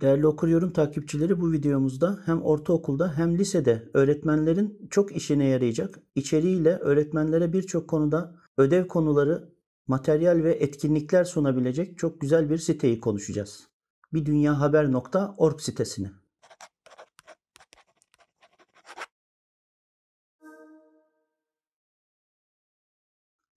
Değerli okuryordum takipçileri bu videomuzda hem ortaokulda hem lisede öğretmenlerin çok işine yarayacak içeriğiyle öğretmenlere birçok konuda ödev konuları, materyal ve etkinlikler sunabilecek çok güzel bir siteyi konuşacağız. Bir dünya Bidünyahaber.org sitesini.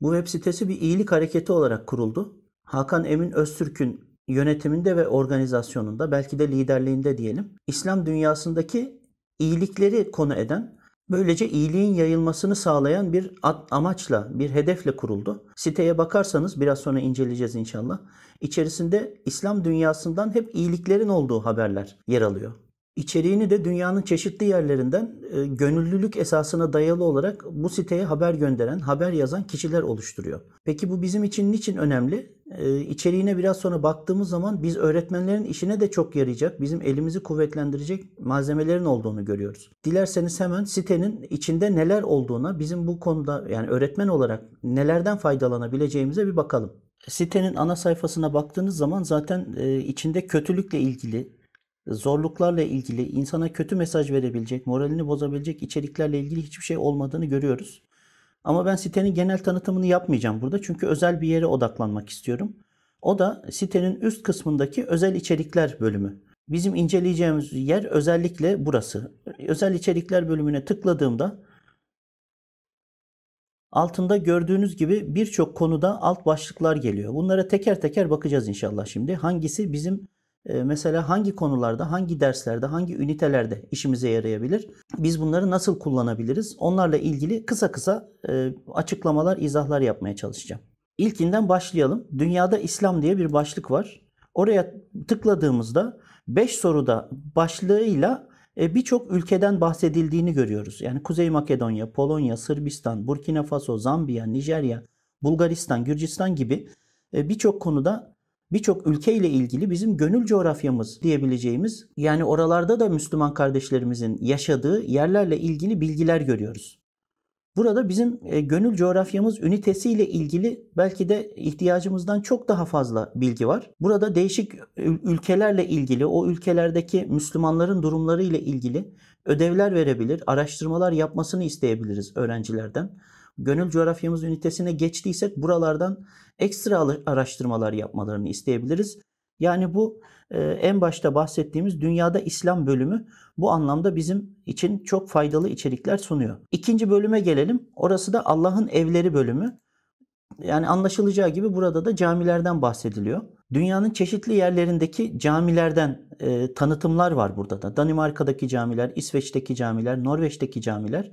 Bu web sitesi bir iyilik hareketi olarak kuruldu. Hakan Emin Öztürk'ün yönetiminde ve organizasyonunda belki de liderliğinde diyelim İslam dünyasındaki iyilikleri konu eden Böylece iyiliğin yayılmasını sağlayan bir amaçla, bir hedefle kuruldu. Siteye bakarsanız biraz sonra inceleyeceğiz inşallah. İçerisinde İslam dünyasından hep iyiliklerin olduğu haberler yer alıyor. İçeriğini de dünyanın çeşitli yerlerinden e, gönüllülük esasına dayalı olarak bu siteye haber gönderen, haber yazan kişiler oluşturuyor. Peki bu bizim için niçin önemli? E, içeriğine biraz sonra baktığımız zaman biz öğretmenlerin işine de çok yarayacak, bizim elimizi kuvvetlendirecek malzemelerin olduğunu görüyoruz. Dilerseniz hemen sitenin içinde neler olduğuna, bizim bu konuda yani öğretmen olarak nelerden faydalanabileceğimize bir bakalım. Sitenin ana sayfasına baktığınız zaman zaten e, içinde kötülükle ilgili, zorluklarla ilgili insana kötü mesaj verebilecek, moralini bozabilecek içeriklerle ilgili hiçbir şey olmadığını görüyoruz. Ama ben sitenin genel tanıtımını yapmayacağım burada çünkü özel bir yere odaklanmak istiyorum. O da sitenin üst kısmındaki özel içerikler bölümü. Bizim inceleyeceğimiz yer özellikle burası. Özel içerikler bölümüne tıkladığımda altında gördüğünüz gibi birçok konuda alt başlıklar geliyor. Bunlara teker teker bakacağız inşallah şimdi. Hangisi bizim ee, mesela hangi konularda, hangi derslerde, hangi ünitelerde işimize yarayabilir? Biz bunları nasıl kullanabiliriz? Onlarla ilgili kısa kısa e, açıklamalar, izahlar yapmaya çalışacağım. İlkinden başlayalım. Dünyada İslam diye bir başlık var. Oraya tıkladığımızda 5 soruda başlığıyla e, birçok ülkeden bahsedildiğini görüyoruz. Yani Kuzey Makedonya, Polonya, Sırbistan, Burkina Faso, Zambiya, Nijerya, Bulgaristan, Gürcistan gibi e, birçok konuda birçok ülke ile ilgili bizim gönül coğrafyamız diyebileceğimiz yani oralarda da Müslüman kardeşlerimizin yaşadığı yerlerle ilgili bilgiler görüyoruz. Burada bizim e, gönül coğrafyamız ünitesi ile ilgili belki de ihtiyacımızdan çok daha fazla bilgi var. Burada değişik ülkelerle ilgili, o ülkelerdeki Müslümanların durumları ile ilgili ödevler verebilir, araştırmalar yapmasını isteyebiliriz öğrencilerden gönül coğrafyamız ünitesine geçtiysek buralardan ekstra araştırmalar yapmalarını isteyebiliriz. Yani bu e, en başta bahsettiğimiz dünyada İslam bölümü bu anlamda bizim için çok faydalı içerikler sunuyor. İkinci bölüme gelelim. Orası da Allah'ın evleri bölümü. Yani anlaşılacağı gibi burada da camilerden bahsediliyor. Dünyanın çeşitli yerlerindeki camilerden e, tanıtımlar var burada da. Danimarka'daki camiler, İsveç'teki camiler, Norveç'teki camiler.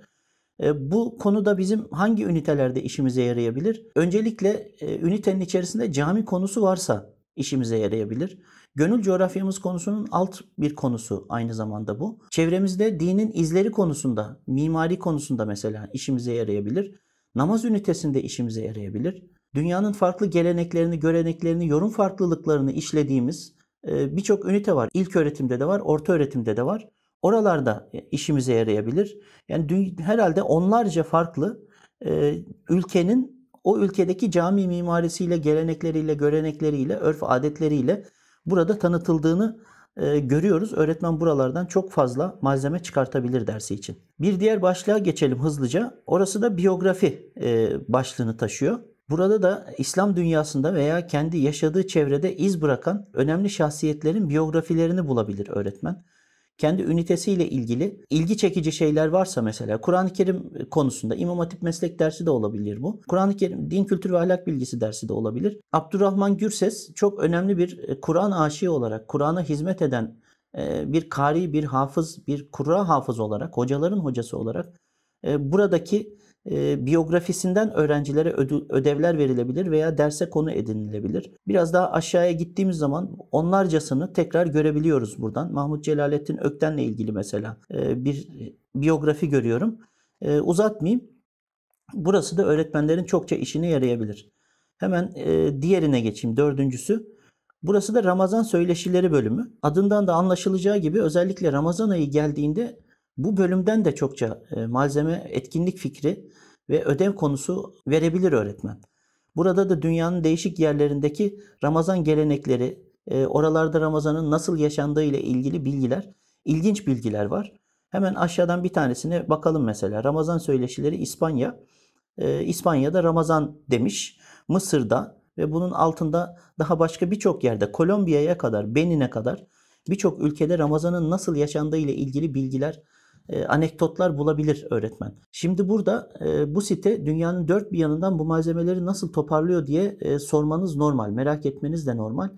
E, bu konuda bizim hangi ünitelerde işimize yarayabilir? Öncelikle e, ünitenin içerisinde cami konusu varsa işimize yarayabilir. Gönül coğrafyamız konusunun alt bir konusu aynı zamanda bu. Çevremizde dinin izleri konusunda, mimari konusunda mesela işimize yarayabilir. Namaz ünitesinde işimize yarayabilir. Dünyanın farklı geleneklerini, göreneklerini, yorum farklılıklarını işlediğimiz e, birçok ünite var. İlk öğretimde de var, orta öğretimde de var. Oralarda e, işimize yarayabilir. Yani dün, herhalde onlarca farklı e, ülkenin o ülkedeki cami mimarisiyle, gelenekleriyle, görenekleriyle, örf adetleriyle burada tanıtıldığını e, görüyoruz. Öğretmen buralardan çok fazla malzeme çıkartabilir dersi için. Bir diğer başlığa geçelim hızlıca. Orası da biyografi e, başlığını taşıyor. Burada da İslam dünyasında veya kendi yaşadığı çevrede iz bırakan önemli şahsiyetlerin biyografilerini bulabilir öğretmen kendi ünitesiyle ilgili ilgi çekici şeyler varsa mesela Kur'an-ı Kerim konusunda İmam Hatip meslek dersi de olabilir bu. Kur'an-ı Kerim din kültür ve ahlak bilgisi dersi de olabilir. Abdurrahman Gürses çok önemli bir e, Kur'an aşığı olarak Kur'an'a hizmet eden e, bir kari, bir hafız, bir kura hafız olarak, hocaların hocası olarak e, buradaki e, biyografisinden öğrencilere ödü, ödevler verilebilir veya derse konu edinilebilir. Biraz daha aşağıya gittiğimiz zaman onlarcasını tekrar görebiliyoruz buradan. Mahmut Celalettin Ökten'le ilgili mesela e, bir biyografi görüyorum. E, uzatmayayım. Burası da öğretmenlerin çokça işine yarayabilir. Hemen e, diğerine geçeyim. Dördüncüsü. Burası da Ramazan söyleşileri bölümü. Adından da anlaşılacağı gibi özellikle Ramazan ayı geldiğinde bu bölümden de çokça e, malzeme, etkinlik fikri ve ödev konusu verebilir öğretmen. Burada da dünyanın değişik yerlerindeki Ramazan gelenekleri, e, oralarda Ramazan'ın nasıl yaşandığı ile ilgili bilgiler, ilginç bilgiler var. Hemen aşağıdan bir tanesine bakalım mesela. Ramazan söyleşileri İspanya. E, İspanya'da Ramazan demiş. Mısır'da ve bunun altında daha başka birçok yerde Kolombiya'ya kadar, Benin'e kadar birçok ülkede Ramazan'ın nasıl yaşandığı ile ilgili bilgiler e, anekdotlar bulabilir öğretmen. Şimdi burada e, bu site dünyanın dört bir yanından bu malzemeleri nasıl toparlıyor diye e, sormanız normal. Merak etmeniz de normal.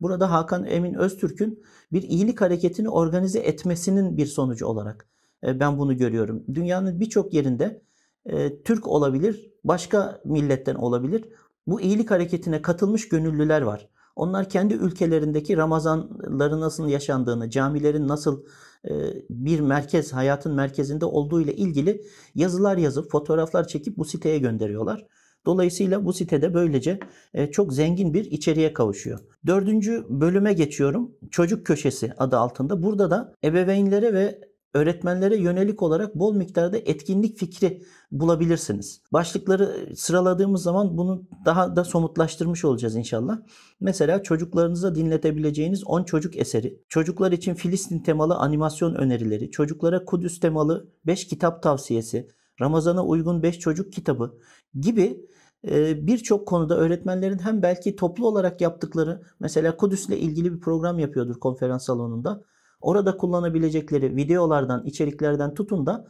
Burada Hakan Emin Öztürk'ün bir iyilik hareketini organize etmesinin bir sonucu olarak e, ben bunu görüyorum. Dünyanın birçok yerinde e, Türk olabilir, başka milletten olabilir. Bu iyilik hareketine katılmış gönüllüler var. Onlar kendi ülkelerindeki Ramazanların nasıl yaşandığını, camilerin nasıl e, bir merkez, hayatın merkezinde olduğu ile ilgili yazılar yazıp, fotoğraflar çekip bu siteye gönderiyorlar. Dolayısıyla bu sitede böylece e, çok zengin bir içeriğe kavuşuyor. Dördüncü bölüme geçiyorum. Çocuk Köşesi adı altında. Burada da ebeveynlere ve öğretmenlere yönelik olarak bol miktarda etkinlik fikri bulabilirsiniz. Başlıkları e, sıraladığımız zaman bunu daha da somutlaştırmış olacağız inşallah. Mesela çocuklarınıza dinletebileceğiniz 10 çocuk eseri, çocuklar için Filistin temalı animasyon önerileri, çocuklara Kudüs temalı 5 kitap tavsiyesi, Ramazan'a uygun 5 çocuk kitabı gibi e, birçok konuda öğretmenlerin hem belki toplu olarak yaptıkları mesela Kudüs'le ilgili bir program yapıyordur konferans salonunda. Orada kullanabilecekleri videolardan, içeriklerden tutun da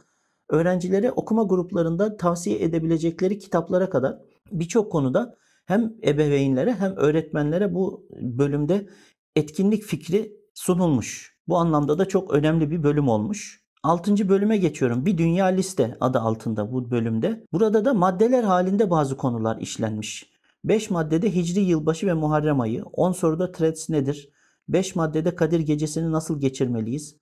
öğrencilere okuma gruplarında tavsiye edebilecekleri kitaplara kadar birçok konuda hem ebeveynlere hem öğretmenlere bu bölümde etkinlik fikri sunulmuş. Bu anlamda da çok önemli bir bölüm olmuş. Altıncı bölüme geçiyorum. Bir dünya liste adı altında bu bölümde. Burada da maddeler halinde bazı konular işlenmiş. 5 maddede Hicri yılbaşı ve Muharrem ayı, 10 soruda threads nedir, 5 maddede Kadir gecesini nasıl geçirmeliyiz?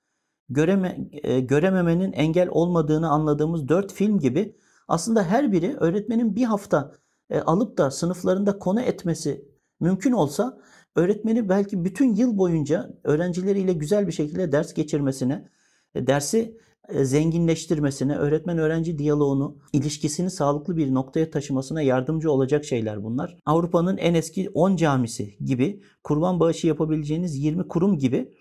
Göreme, e, görememenin engel olmadığını anladığımız 4 film gibi aslında her biri öğretmenin bir hafta e, alıp da sınıflarında konu etmesi mümkün olsa öğretmeni belki bütün yıl boyunca öğrencileriyle güzel bir şekilde ders geçirmesine, e, dersi e, zenginleştirmesine, öğretmen öğrenci diyaloğunu, ilişkisini sağlıklı bir noktaya taşımasına yardımcı olacak şeyler bunlar. Avrupa'nın en eski 10 camisi gibi, kurban bağışı yapabileceğiniz 20 kurum gibi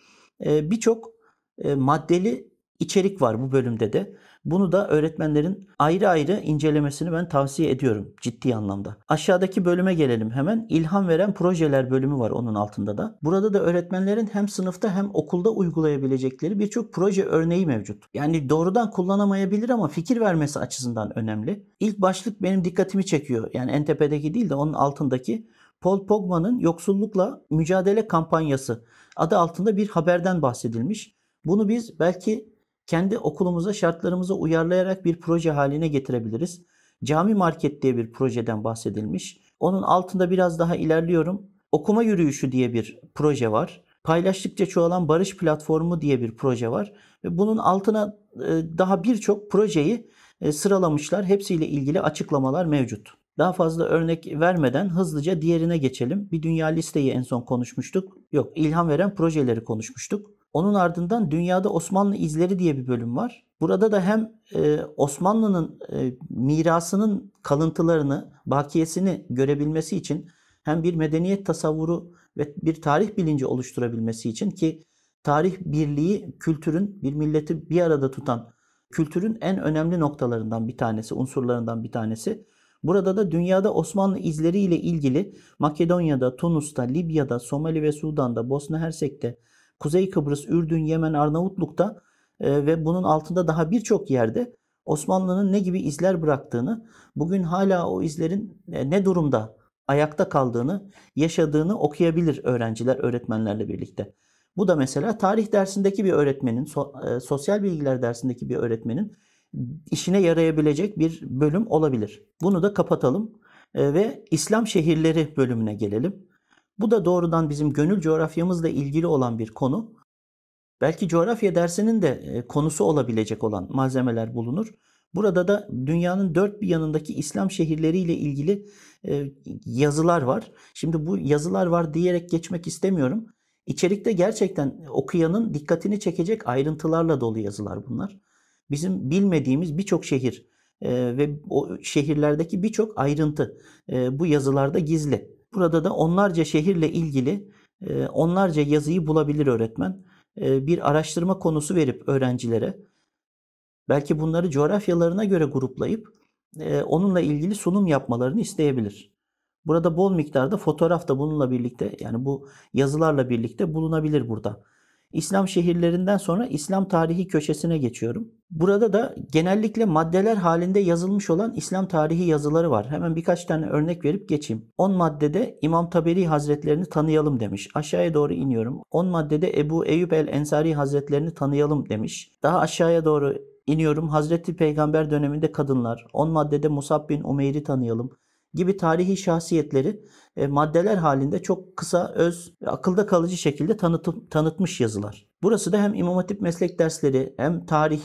e, birçok e, maddeli içerik var bu bölümde de. Bunu da öğretmenlerin ayrı ayrı incelemesini ben tavsiye ediyorum ciddi anlamda. Aşağıdaki bölüme gelelim hemen. İlham veren projeler bölümü var onun altında da. Burada da öğretmenlerin hem sınıfta hem okulda uygulayabilecekleri birçok proje örneği mevcut. Yani doğrudan kullanamayabilir ama fikir vermesi açısından önemli. İlk başlık benim dikkatimi çekiyor. Yani en tepedeki değil de onun altındaki Paul Pogba'nın yoksullukla mücadele kampanyası adı altında bir haberden bahsedilmiş. Bunu biz belki kendi okulumuza şartlarımıza uyarlayarak bir proje haline getirebiliriz. Cami Market diye bir projeden bahsedilmiş. Onun altında biraz daha ilerliyorum. Okuma Yürüyüşü diye bir proje var. Paylaştıkça çoğalan Barış Platformu diye bir proje var. Ve bunun altına e, daha birçok projeyi e, sıralamışlar. Hepsiyle ilgili açıklamalar mevcut. Daha fazla örnek vermeden hızlıca diğerine geçelim. Bir dünya listeyi en son konuşmuştuk. Yok, ilham veren projeleri konuşmuştuk. Onun ardından Dünyada Osmanlı İzleri diye bir bölüm var. Burada da hem e, Osmanlı'nın e, mirasının kalıntılarını, bakiyesini görebilmesi için hem bir medeniyet tasavvuru ve bir tarih bilinci oluşturabilmesi için ki tarih birliği kültürün bir milleti bir arada tutan kültürün en önemli noktalarından bir tanesi, unsurlarından bir tanesi. Burada da dünyada Osmanlı izleri ile ilgili Makedonya'da, Tunus'ta, Libya'da, Somali ve Sudan'da, Bosna Hersek'te, Kuzey Kıbrıs, Ürdün, Yemen, Arnavutluk'ta e, ve bunun altında daha birçok yerde Osmanlı'nın ne gibi izler bıraktığını, bugün hala o izlerin e, ne durumda ayakta kaldığını, yaşadığını okuyabilir öğrenciler öğretmenlerle birlikte. Bu da mesela tarih dersindeki bir öğretmenin, e, sosyal bilgiler dersindeki bir öğretmenin işine yarayabilecek bir bölüm olabilir. Bunu da kapatalım ve İslam şehirleri bölümüne gelelim. Bu da doğrudan bizim gönül coğrafyamızla ilgili olan bir konu. Belki coğrafya dersinin de e, konusu olabilecek olan malzemeler bulunur. Burada da dünyanın dört bir yanındaki İslam şehirleriyle ilgili e, yazılar var. Şimdi bu yazılar var diyerek geçmek istemiyorum. İçerikte gerçekten okuyanın dikkatini çekecek ayrıntılarla dolu yazılar bunlar. Bizim bilmediğimiz birçok şehir e, ve o şehirlerdeki birçok ayrıntı bu yazılarda gizli. Burada da onlarca şehirle ilgili e, onlarca yazıyı bulabilir öğretmen. E, bir araştırma konusu verip öğrencilere belki bunları coğrafyalarına göre gruplayıp e, onunla ilgili sunum yapmalarını isteyebilir. Burada bol miktarda fotoğraf da bununla birlikte yani bu yazılarla birlikte bulunabilir burada. İslam şehirlerinden sonra İslam tarihi köşesine geçiyorum. Burada da genellikle maddeler halinde yazılmış olan İslam tarihi yazıları var. Hemen birkaç tane örnek verip geçeyim. 10 maddede İmam Taberi Hazretlerini tanıyalım demiş. Aşağıya doğru iniyorum. 10 maddede Ebu Eyüp el Ensari Hazretlerini tanıyalım demiş. Daha aşağıya doğru iniyorum. Hazreti Peygamber döneminde kadınlar. 10 maddede Musab bin Umeyr'i tanıyalım gibi tarihi şahsiyetleri e, maddeler halinde çok kısa, öz, akılda kalıcı şekilde tanıtım, tanıtmış yazılar. Burası da hem İmam Hatip meslek dersleri, hem tarih,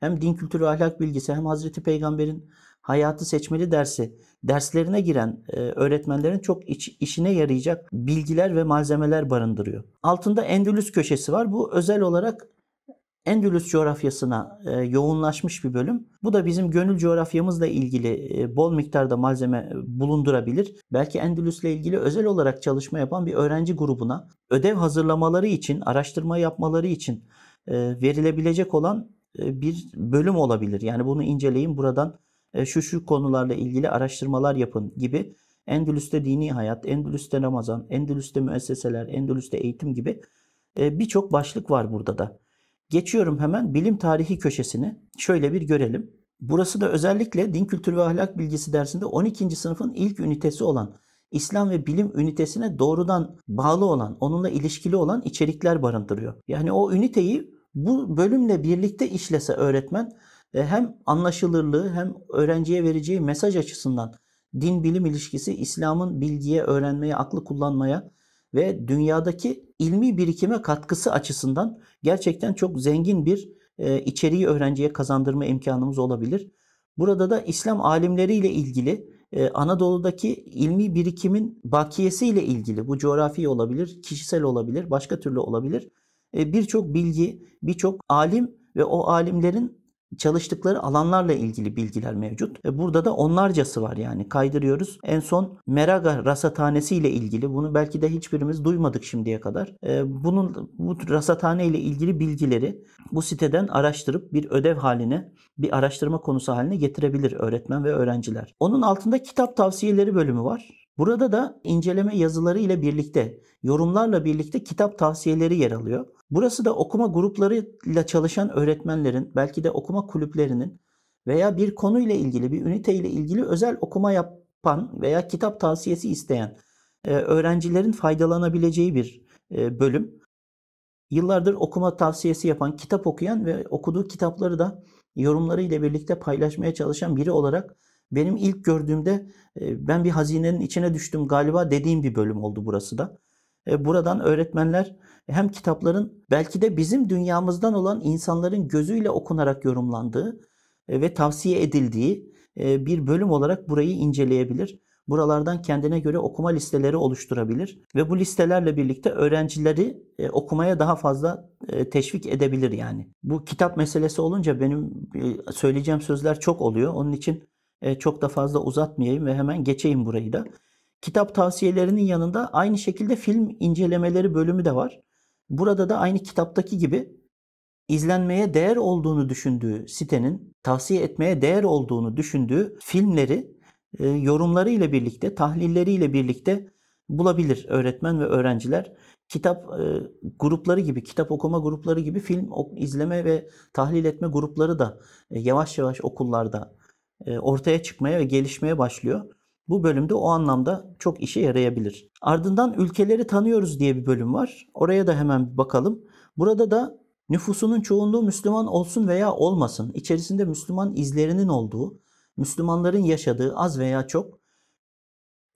hem din kültürü ahlak bilgisi, hem Hazreti Peygamber'in hayatı seçmeli dersi derslerine giren e, öğretmenlerin çok iç, işine yarayacak bilgiler ve malzemeler barındırıyor. Altında Endülüs köşesi var. Bu özel olarak Endülüs coğrafyasına e, yoğunlaşmış bir bölüm. Bu da bizim gönül coğrafyamızla ilgili e, bol miktarda malzeme e, bulundurabilir. Belki Endülüs'le ilgili özel olarak çalışma yapan bir öğrenci grubuna ödev hazırlamaları için, araştırma yapmaları için e, verilebilecek olan e, bir bölüm olabilir. Yani bunu inceleyin buradan e, şu şu konularla ilgili araştırmalar yapın gibi. Endülüs'te dini hayat, Endülüs'te Ramazan, Endülüs'te müesseseler, Endülüs'te eğitim gibi e, birçok başlık var burada da. Geçiyorum hemen bilim tarihi köşesini Şöyle bir görelim. Burası da özellikle din kültürü ve ahlak bilgisi dersinde 12. sınıfın ilk ünitesi olan İslam ve bilim ünitesine doğrudan bağlı olan, onunla ilişkili olan içerikler barındırıyor. Yani o üniteyi bu bölümle birlikte işlese öğretmen e, hem anlaşılırlığı hem öğrenciye vereceği mesaj açısından din bilim ilişkisi İslam'ın bilgiye, öğrenmeye, aklı kullanmaya ve dünyadaki ilmi birikime katkısı açısından gerçekten çok zengin bir e, içeriği öğrenciye kazandırma imkanımız olabilir. Burada da İslam alimleriyle ilgili e, Anadolu'daki ilmi birikimin bakiyesiyle ilgili bu coğrafi olabilir, kişisel olabilir, başka türlü olabilir. E, birçok bilgi, birçok alim ve o alimlerin çalıştıkları alanlarla ilgili bilgiler mevcut. E burada da onlarcası var yani kaydırıyoruz. En son Meraga rasathanesi ile ilgili bunu belki de hiçbirimiz duymadık şimdiye kadar. E bunun bu rasathane ile ilgili bilgileri bu siteden araştırıp bir ödev haline, bir araştırma konusu haline getirebilir öğretmen ve öğrenciler. Onun altında kitap tavsiyeleri bölümü var. Burada da inceleme yazıları ile birlikte, yorumlarla birlikte kitap tavsiyeleri yer alıyor. Burası da okuma gruplarıyla çalışan öğretmenlerin, belki de okuma kulüplerinin veya bir konuyla ilgili, bir ünite ile ilgili özel okuma yapan veya kitap tavsiyesi isteyen e, öğrencilerin faydalanabileceği bir e, bölüm. Yıllardır okuma tavsiyesi yapan, kitap okuyan ve okuduğu kitapları da yorumları ile birlikte paylaşmaya çalışan biri olarak benim ilk gördüğümde e, ben bir hazinenin içine düştüm galiba dediğim bir bölüm oldu burası da. E, buradan öğretmenler hem kitapların belki de bizim dünyamızdan olan insanların gözüyle okunarak yorumlandığı e, ve tavsiye edildiği bir bölüm olarak burayı inceleyebilir. Buralardan kendine göre okuma listeleri oluşturabilir ve bu listelerle birlikte öğrencileri okumaya daha fazla teşvik edebilir yani. Bu kitap meselesi olunca benim söyleyeceğim sözler çok oluyor. Onun için e, çok da fazla uzatmayayım ve hemen geçeyim burayı da. Kitap tavsiyelerinin yanında aynı şekilde film incelemeleri bölümü de var. Burada da aynı kitaptaki gibi izlenmeye değer olduğunu düşündüğü sitenin tavsiye etmeye değer olduğunu düşündüğü filmleri e, yorumları ile birlikte, tahlilleri ile birlikte bulabilir öğretmen ve öğrenciler. Kitap e, grupları gibi, kitap okuma grupları gibi film izleme ve tahlil etme grupları da e, yavaş yavaş okullarda e, ortaya çıkmaya ve gelişmeye başlıyor. Bu bölümde o anlamda çok işe yarayabilir. Ardından ülkeleri tanıyoruz diye bir bölüm var. Oraya da hemen bir bakalım. Burada da nüfusunun çoğunluğu Müslüman olsun veya olmasın, içerisinde Müslüman izlerinin olduğu, Müslümanların yaşadığı az veya çok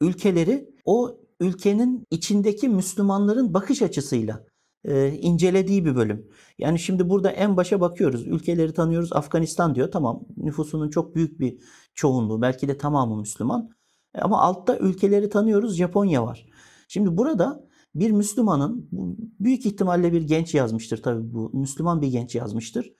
ülkeleri o ülkenin içindeki Müslümanların bakış açısıyla e, incelediği bir bölüm. Yani şimdi burada en başa bakıyoruz. Ülkeleri tanıyoruz. Afganistan diyor. Tamam nüfusunun çok büyük bir çoğunluğu belki de tamamı Müslüman. E, ama altta ülkeleri tanıyoruz. Japonya var. Şimdi burada bir Müslümanın büyük ihtimalle bir genç yazmıştır tabii bu. Müslüman bir genç yazmıştır.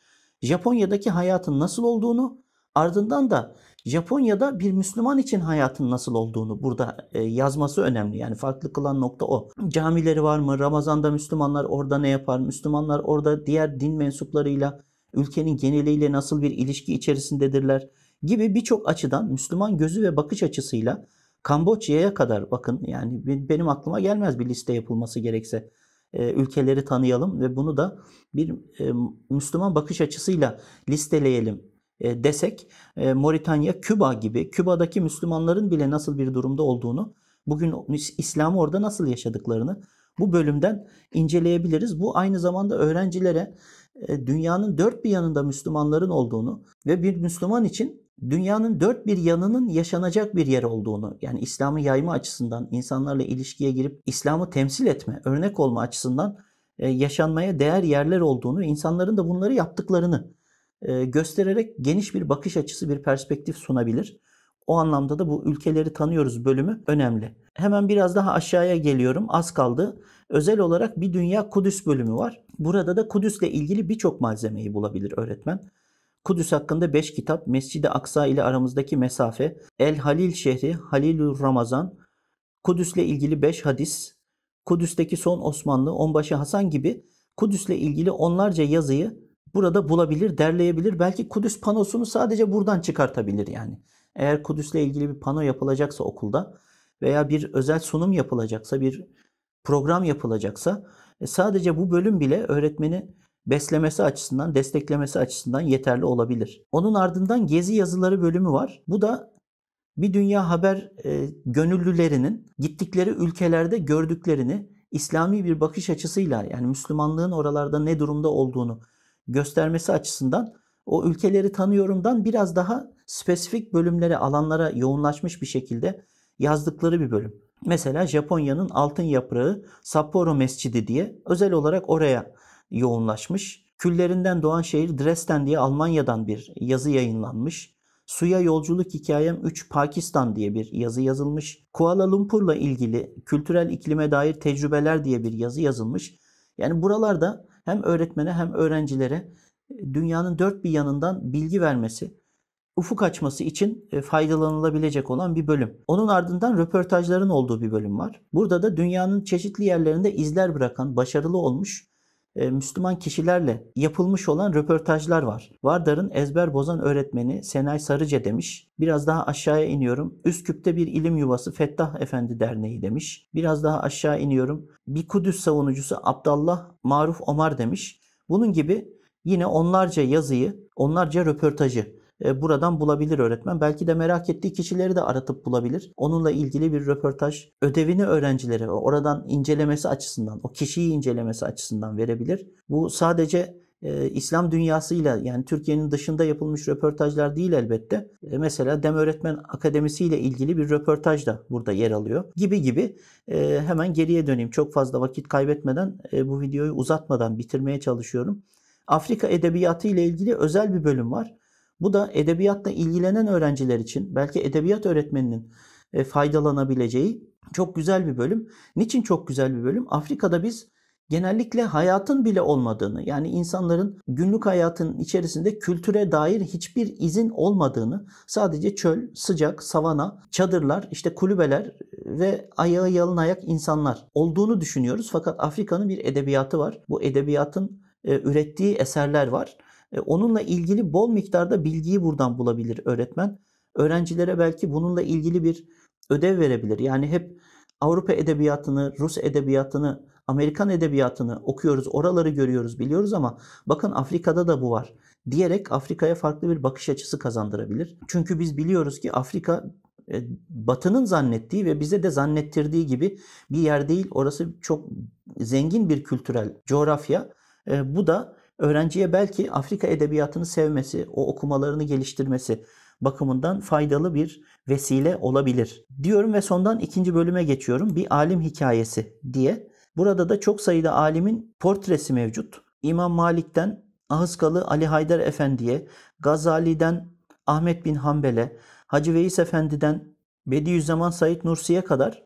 Japonya'daki hayatın nasıl olduğunu ardından da Japonya'da bir Müslüman için hayatın nasıl olduğunu burada e, yazması önemli. Yani farklı kılan nokta o. Camileri var mı? Ramazan'da Müslümanlar orada ne yapar? Müslümanlar orada diğer din mensuplarıyla, ülkenin geneliyle nasıl bir ilişki içerisindedirler? Gibi birçok açıdan Müslüman gözü ve bakış açısıyla Kamboçya'ya kadar bakın yani benim aklıma gelmez bir liste yapılması gerekse e, ülkeleri tanıyalım ve bunu da bir e, Müslüman bakış açısıyla listeleyelim e, desek e, Moritanya, Küba gibi Küba'daki Müslümanların bile nasıl bir durumda olduğunu, bugün İslam'ı orada nasıl yaşadıklarını bu bölümden inceleyebiliriz. Bu aynı zamanda öğrencilere e, dünyanın dört bir yanında Müslümanların olduğunu ve bir Müslüman için dünyanın dört bir yanının yaşanacak bir yer olduğunu yani İslam'ı yayma açısından insanlarla ilişkiye girip İslam'ı temsil etme, örnek olma açısından yaşanmaya değer yerler olduğunu, insanların da bunları yaptıklarını e, göstererek geniş bir bakış açısı, bir perspektif sunabilir. O anlamda da bu ülkeleri tanıyoruz bölümü önemli. Hemen biraz daha aşağıya geliyorum. Az kaldı. Özel olarak bir dünya Kudüs bölümü var. Burada da Kudüs'le ilgili birçok malzemeyi bulabilir öğretmen. Kudüs hakkında 5 kitap, Mescid-i Aksa ile aramızdaki mesafe, El Halil şehri, Halilur Ramazan, Kudüs'le ilgili 5 hadis, Kudüs'teki son Osmanlı, Onbaşı Hasan gibi Kudüs'le ilgili onlarca yazıyı burada bulabilir, derleyebilir. Belki Kudüs panosunu sadece buradan çıkartabilir yani. Eğer Kudüs'le ilgili bir pano yapılacaksa okulda veya bir özel sunum yapılacaksa, bir program yapılacaksa e, sadece bu bölüm bile öğretmeni beslemesi açısından, desteklemesi açısından yeterli olabilir. Onun ardından gezi yazıları bölümü var. Bu da bir dünya haber e, gönüllülerinin gittikleri ülkelerde gördüklerini İslami bir bakış açısıyla yani Müslümanlığın oralarda ne durumda olduğunu göstermesi açısından o ülkeleri tanıyorumdan biraz daha spesifik bölümlere, alanlara yoğunlaşmış bir şekilde yazdıkları bir bölüm. Mesela Japonya'nın altın yaprağı Sapporo Mescidi diye özel olarak oraya yoğunlaşmış. Küllerinden doğan şehir Dresden diye Almanya'dan bir yazı yayınlanmış. Suya Yolculuk Hikayem 3 Pakistan diye bir yazı yazılmış. Kuala Lumpur'la ilgili kültürel iklime dair tecrübeler diye bir yazı yazılmış. Yani buralarda hem öğretmene hem öğrencilere e, dünyanın dört bir yanından bilgi vermesi, ufuk açması için e, faydalanılabilecek olan bir bölüm. Onun ardından röportajların olduğu bir bölüm var. Burada da dünyanın çeşitli yerlerinde izler bırakan, başarılı olmuş ee, Müslüman kişilerle yapılmış olan röportajlar var. Vardar'ın ezber bozan öğretmeni Senay Sarıca demiş. Biraz daha aşağıya iniyorum. Üsküp'te bir ilim yuvası Fettah Efendi Derneği demiş. Biraz daha aşağı iniyorum. Bir Kudüs savunucusu Abdallah Maruf Omar demiş. Bunun gibi yine onlarca yazıyı, onlarca röportajı e, buradan bulabilir öğretmen. Belki de merak ettiği kişileri de aratıp bulabilir. Onunla ilgili bir röportaj ödevini öğrencilere oradan incelemesi açısından, o kişiyi incelemesi açısından verebilir. Bu sadece e, İslam dünyasıyla yani Türkiye'nin dışında yapılmış röportajlar değil elbette. E, mesela Dem Öğretmen Akademisi ile ilgili bir röportaj da burada yer alıyor gibi gibi. E, hemen geriye döneyim. Çok fazla vakit kaybetmeden e, bu videoyu uzatmadan bitirmeye çalışıyorum. Afrika edebiyatı ile ilgili özel bir bölüm var. Bu da edebiyatla ilgilenen öğrenciler için belki edebiyat öğretmeninin e, faydalanabileceği çok güzel bir bölüm. Niçin çok güzel bir bölüm? Afrika'da biz genellikle hayatın bile olmadığını yani insanların günlük hayatın içerisinde kültüre dair hiçbir izin olmadığını sadece çöl, sıcak, savana, çadırlar, işte kulübeler e, ve ayağı yalın ayak insanlar olduğunu düşünüyoruz. Fakat Afrika'nın bir edebiyatı var. Bu edebiyatın e, ürettiği eserler var. E, onunla ilgili bol miktarda bilgiyi buradan bulabilir öğretmen. Öğrencilere belki bununla ilgili bir ödev verebilir. Yani hep Avrupa edebiyatını, Rus edebiyatını, Amerikan edebiyatını okuyoruz, oraları görüyoruz, biliyoruz ama bakın Afrika'da da bu var diyerek Afrika'ya farklı bir bakış açısı kazandırabilir. Çünkü biz biliyoruz ki Afrika e, Batı'nın zannettiği ve bize de zannettirdiği gibi bir yer değil. Orası çok zengin bir kültürel coğrafya. E, bu da öğrenciye belki Afrika edebiyatını sevmesi, o okumalarını geliştirmesi bakımından faydalı bir vesile olabilir diyorum ve sondan ikinci bölüme geçiyorum. Bir alim hikayesi diye. Burada da çok sayıda alimin portresi mevcut. İmam Malik'ten Ahıskalı Ali Haydar Efendi'ye, Gazali'den Ahmet bin Hanbel'e, Hacı Veys Efendi'den Bediüzzaman Said Nursi'ye kadar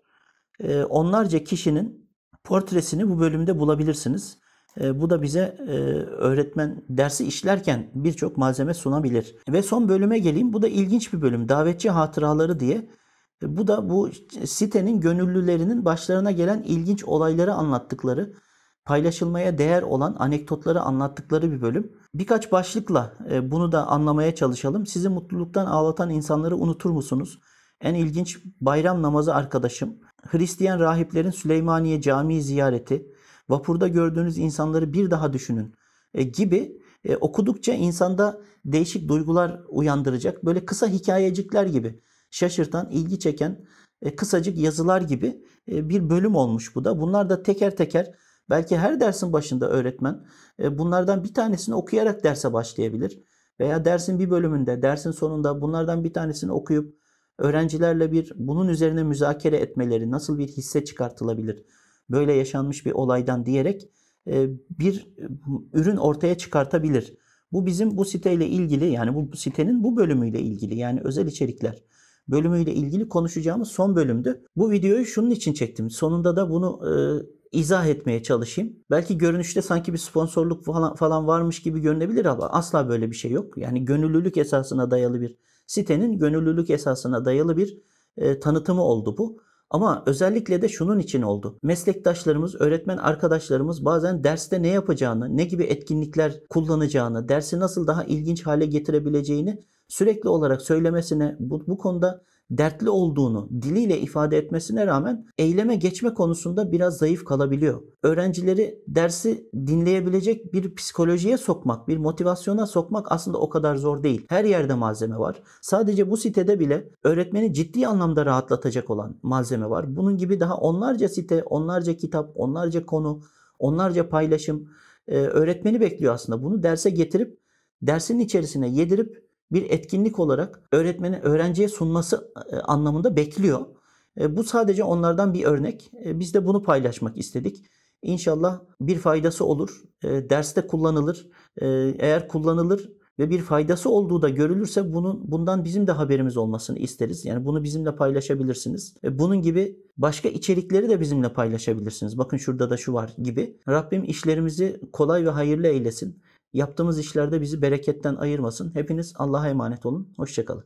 e, onlarca kişinin portresini bu bölümde bulabilirsiniz. E, bu da bize e, öğretmen dersi işlerken birçok malzeme sunabilir. Ve son bölüme geleyim. Bu da ilginç bir bölüm. Davetçi hatıraları diye. E, bu da bu sitenin gönüllülerinin başlarına gelen ilginç olayları anlattıkları, paylaşılmaya değer olan anekdotları anlattıkları bir bölüm. Birkaç başlıkla bunu da anlamaya çalışalım. Sizi mutluluktan ağlatan insanları unutur musunuz? En ilginç bayram namazı arkadaşım. Hristiyan rahiplerin Süleymaniye Camii ziyareti vapurda gördüğünüz insanları bir daha düşünün e, gibi e, okudukça insanda değişik duygular uyandıracak böyle kısa hikayecikler gibi şaşırtan, ilgi çeken e, kısacık yazılar gibi bir bölüm olmuş bu da. Bunlar da teker teker belki her dersin başında öğretmen bunlardan bir tanesini okuyarak derse başlayabilir. Veya dersin bir bölümünde, dersin sonunda bunlardan bir tanesini okuyup öğrencilerle bir bunun üzerine müzakere etmeleri nasıl bir hisse çıkartılabilir? böyle yaşanmış bir olaydan diyerek e, bir ürün ortaya çıkartabilir. Bu bizim bu siteyle ilgili yani bu sitenin bu bölümüyle ilgili yani özel içerikler bölümüyle ilgili konuşacağımız son bölümdü. Bu videoyu şunun için çektim. Sonunda da bunu e, izah etmeye çalışayım. Belki görünüşte sanki bir sponsorluk falan, falan varmış gibi görünebilir ama asla böyle bir şey yok. Yani gönüllülük esasına dayalı bir sitenin gönüllülük esasına dayalı bir e, tanıtımı oldu bu. Ama özellikle de şunun için oldu. Meslektaşlarımız, öğretmen arkadaşlarımız bazen derste ne yapacağını, ne gibi etkinlikler kullanacağını, dersi nasıl daha ilginç hale getirebileceğini sürekli olarak söylemesine bu, bu konuda dertli olduğunu diliyle ifade etmesine rağmen eyleme geçme konusunda biraz zayıf kalabiliyor. Öğrencileri dersi dinleyebilecek bir psikolojiye sokmak, bir motivasyona sokmak aslında o kadar zor değil. Her yerde malzeme var. Sadece bu sitede bile öğretmeni ciddi anlamda rahatlatacak olan malzeme var. Bunun gibi daha onlarca site, onlarca kitap, onlarca konu, onlarca paylaşım e, öğretmeni bekliyor aslında. Bunu derse getirip dersin içerisine yedirip bir etkinlik olarak öğretmenin öğrenciye sunması e, anlamında bekliyor. E, bu sadece onlardan bir örnek. E, biz de bunu paylaşmak istedik. İnşallah bir faydası olur. Derste kullanılır. Eğer kullanılır ve bir faydası olduğu da görülürse bunun bundan bizim de haberimiz olmasını isteriz. Yani bunu bizimle paylaşabilirsiniz. Bunun gibi başka içerikleri de bizimle paylaşabilirsiniz. Bakın şurada da şu var gibi. Rabbim işlerimizi kolay ve hayırlı eylesin. Yaptığımız işlerde bizi bereketten ayırmasın. Hepiniz Allah'a emanet olun. Hoşçakalın.